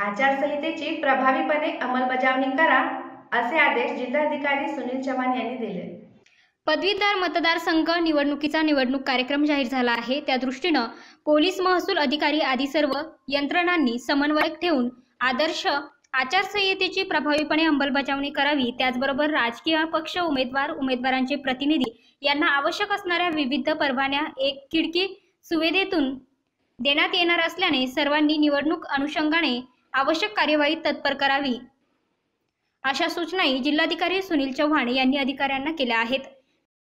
आचारसंहितेची प्रभावीपणे अंमलबजावणी करा असे आदेश जिल्हाधिकारी सुनील चव्हाण यांनी दिले पदवीधर मतदारसंघ निवडणुकीचा निवडणूक कार्यक्रम जाहीर झाला आहे त्या दृष्टीनं पोलीस महसूल अधिकारी आदी सर्व यंत्रणांनी समन्वयक ठेवून आदर्श आचारसंहितेची प्रभावीपणे अंमलबजावणी करावी त्याचबरोबर राजकीय पक्ष उमेदवार उमेदवारांचे प्रतिनिधी यांना आवश्यक असणाऱ्या विविध परवान्या एक खिडकी सुविधेतून देण्यात येणार असल्याने सर्वांनी निवडणूक अनुषंगाने आवश्यक कार्यवाही तत्पर करावी अशा सूचनाही जिल्हाधिकारी सुनील चव्हाण यांनी अधिकाऱ्यांना केल्या आहेत